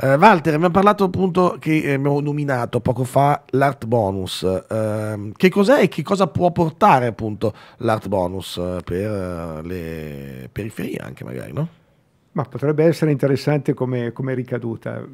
Eh, Walter, abbiamo parlato appunto che eh, abbiamo nominato poco fa l'art bonus. Eh, che cos'è e che cosa può portare appunto l'art bonus eh, per eh, le periferie anche magari, no? Ma potrebbe essere interessante come, come, ricaduta.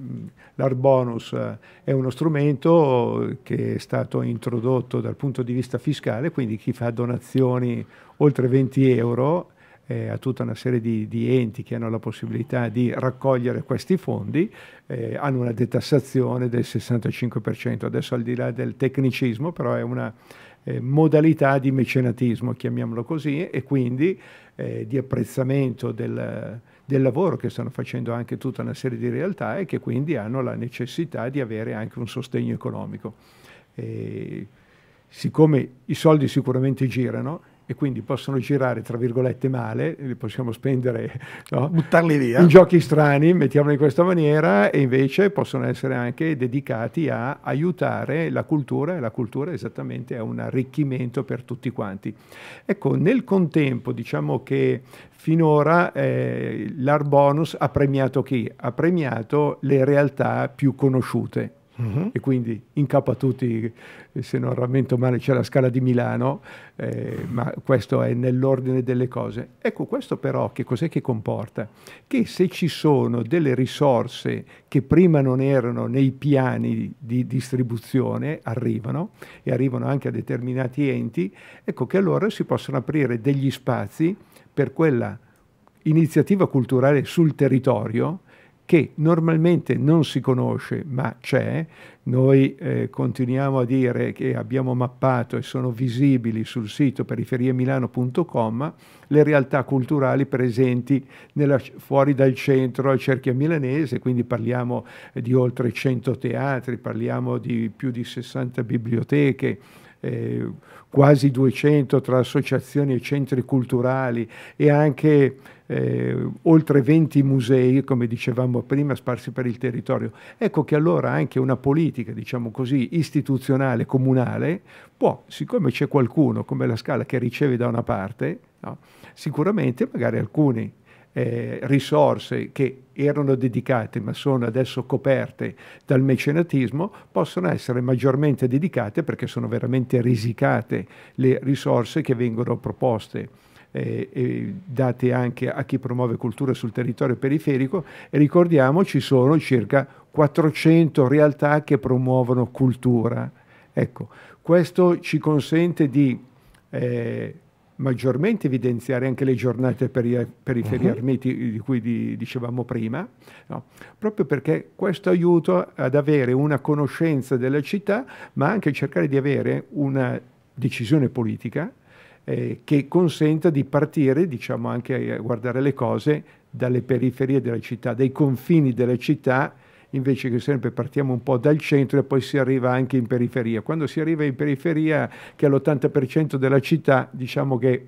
L'art bonus è uno strumento che è stato introdotto dal punto di vista fiscale, quindi chi fa donazioni oltre 20 euro eh, a tutta una serie di, di, enti che hanno la possibilità di raccogliere questi fondi, eh, hanno una detassazione del 65%. Adesso al di là del tecnicismo, però è una eh, modalità di mecenatismo, chiamiamolo così, e quindi eh, di apprezzamento del, del lavoro che stanno facendo anche tutta una serie di realtà e che quindi hanno la necessità di avere anche un sostegno economico. E, siccome i soldi sicuramente girano, e quindi possono girare tra virgolette male, li possiamo spendere, no? buttarli via in giochi strani, mettiamoli in questa maniera, e invece possono essere anche dedicati a aiutare la cultura e la cultura esattamente è un arricchimento per tutti quanti. Ecco, nel contempo diciamo che finora eh, l'Arbonus ha premiato chi? Ha premiato le realtà più conosciute Uh-huh. E quindi in capo a tutti, se non rammento male, c'è la scala di Milano, eh, ma questo è nell'ordine delle cose. Ecco, questo però che cos'è che comporta? Che se ci sono delle risorse che prima non erano nei piani di distribuzione, arrivano e arrivano anche a determinati enti, ecco che allora si possono aprire degli spazi per quella iniziativa culturale sul territorio che normalmente non si conosce ma c'è, noi eh, continuiamo a dire che abbiamo mappato e sono visibili sul sito periferiemilano.com le realtà culturali presenti nella, fuori dal centro al cerchio milanese, quindi parliamo di oltre 100 teatri, parliamo di più di 60 biblioteche, eh, quasi 200 tra associazioni e centri culturali e anche eh, oltre 20 musei, come dicevamo prima, sparsi per il territorio. Ecco che allora anche una politica, diciamo così, istituzionale, comunale, può, siccome c'è qualcuno come la scala che riceve da una parte, no, sicuramente magari alcuni eh, risorse che erano dedicate ma sono adesso coperte dal mecenatismo possono essere maggiormente dedicate perché sono veramente risicate le risorse che vengono proposte eh, eh, date anche a chi promuove cultura sul territorio periferico. E ricordiamo ci sono circa 400 realtà che promuovono cultura. Ecco, questo ci consente di eh, maggiormente evidenziare anche le giornate per i periferie mhm. uh -huh. armiti eh, di cui di, dicevamo prima, no? proprio perché questo aiuta ad avere una conoscenza della città, ma anche cercare di avere una decisione politica eh, che consenta di partire, diciamo anche a guardare le cose dalle periferie della città, dai confini della città, invece che sempre partiamo un po' dal centro e poi si arriva anche in periferia. Quando si arriva in periferia, che è l'80% della città, diciamo che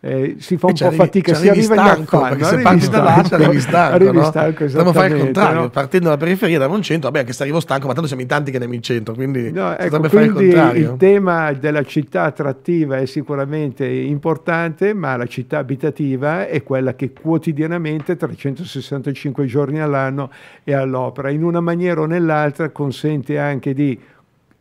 eh, si fa eh, un po' fatica, si arriva stanco, perché Se parti dall'alto arrivi stanco, arrivi stanco, no? stanco fare il contrario, no? partendo dalla periferia, da un centro, vabbè che se arrivo stanco, ma tanto siamo in tanti che andiamo in centro, quindi no, ecco, fare il contrario. Il tema della città attrattiva è sicuramente importante, ma la città abitativa è quella che quotidianamente, 365 giorni all'anno, è all'opera. In una maniera o nell'altra consente anche di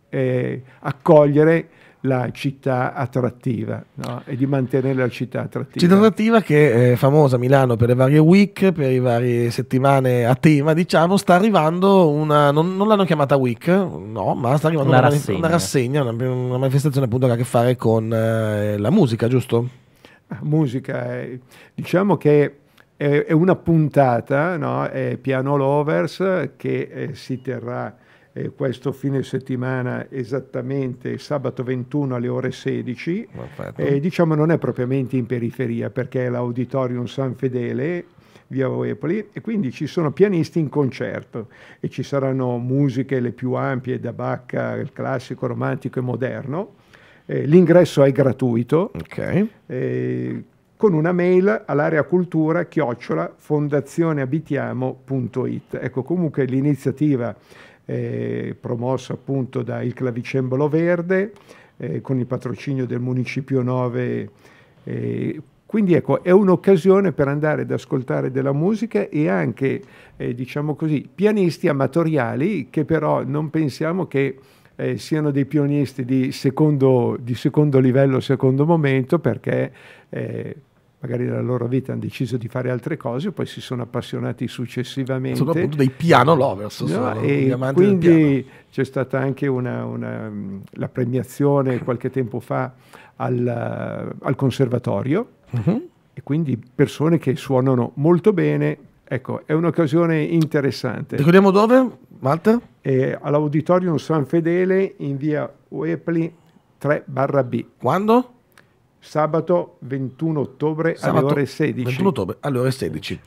eh, accogliere la città attrattiva no? e di mantenere la città attrattiva. Città attrattiva che è famosa a Milano per le varie week, per le varie settimane a tema, diciamo, sta arrivando una, non, non l'hanno chiamata week, no, ma sta arrivando una, una rassegna, una, rassegna una, una, manifestazione appunto che ha a che fare con eh, la musica, giusto? Ah, musica, eh, diciamo che è, è una puntata, no? è Piano Lovers, che eh, si terrà eh, questo fine settimana esattamente sabato 21 alle ore 16. Eh, diciamo non è propriamente in periferia perché è l'Auditorium San Fedele via Oepoli e quindi ci sono pianisti in concerto e ci saranno musiche le più ampie da Bacca, classico, romantico e moderno. Eh, l'ingresso è gratuito. Okay. Eh, con una mail all'area cultura chiocciola fondazioneabitiamo.it. Ecco, comunque l'iniziativa eh, promosso appunto da Il Clavicembalo Verde eh, con il patrocinio del Municipio 9. Eh, quindi ecco, è un'occasione per andare ad ascoltare della musica e anche, eh, diciamo così, pianisti amatoriali che però non pensiamo che eh, siano dei pianisti di secondo, di secondo, livello, secondo momento, perché eh, magari nella loro vita hanno deciso di fare altre cose, poi si sono appassionati successivamente. Sono appunto dei piano lovers, no, sono e quindi c'è stata anche una, una, la premiazione qualche tempo fa al, al conservatorio uh-huh. e quindi persone che suonano molto bene. Ecco, è un'occasione interessante. Ricordiamo dove, Walter? E all'Auditorium San Fedele in via Uepli 3 B. Quando? sabato 21 ottobre sabato alle ore 16. 21 ottobre alle ore 16.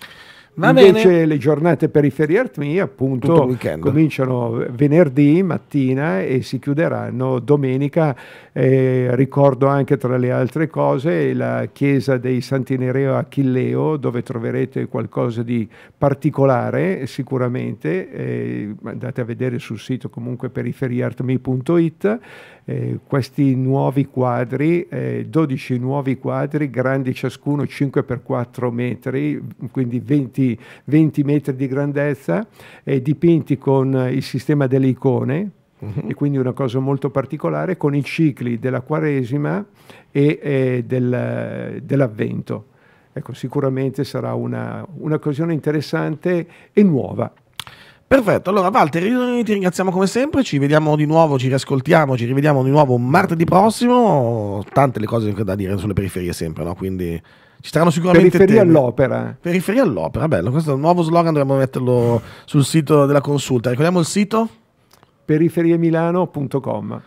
Va Invece bene. le giornate periferie Art Me appunto cominciano venerdì mattina e si chiuderanno domenica. Eh, ricordo anche tra le altre cose la chiesa dei Santinereo a Achilleo dove troverete qualcosa di particolare sicuramente. Eh, andate a vedere sul sito comunque periferieartme.it. eh, questi nuovi quadri, 12 eh, nuovi quadri, grandi ciascuno 5x4 metri, quindi 20 20, 20 metri di grandezza, eh, dipinti con eh, il sistema delle icone, mhm. e quindi una cosa molto particolare con i cicli della Quaresima e eh, del, dell'Avvento. Ecco, sicuramente sarà una, un'occasione interessante e nuova. Perfetto, allora Walter, noi ti ringraziamo come sempre, ci vediamo di nuovo, ci riascoltiamo, ci rivediamo di nuovo martedì prossimo, tante le cose da dire sulle periferie sempre, no? quindi ci saranno sicuramente Periferia temi. all'opera. Periferia all'opera, bello. Questo è un nuovo slogan, dovremmo metterlo sul sito della consulta. Ricordiamo il sito? periferiemilano.com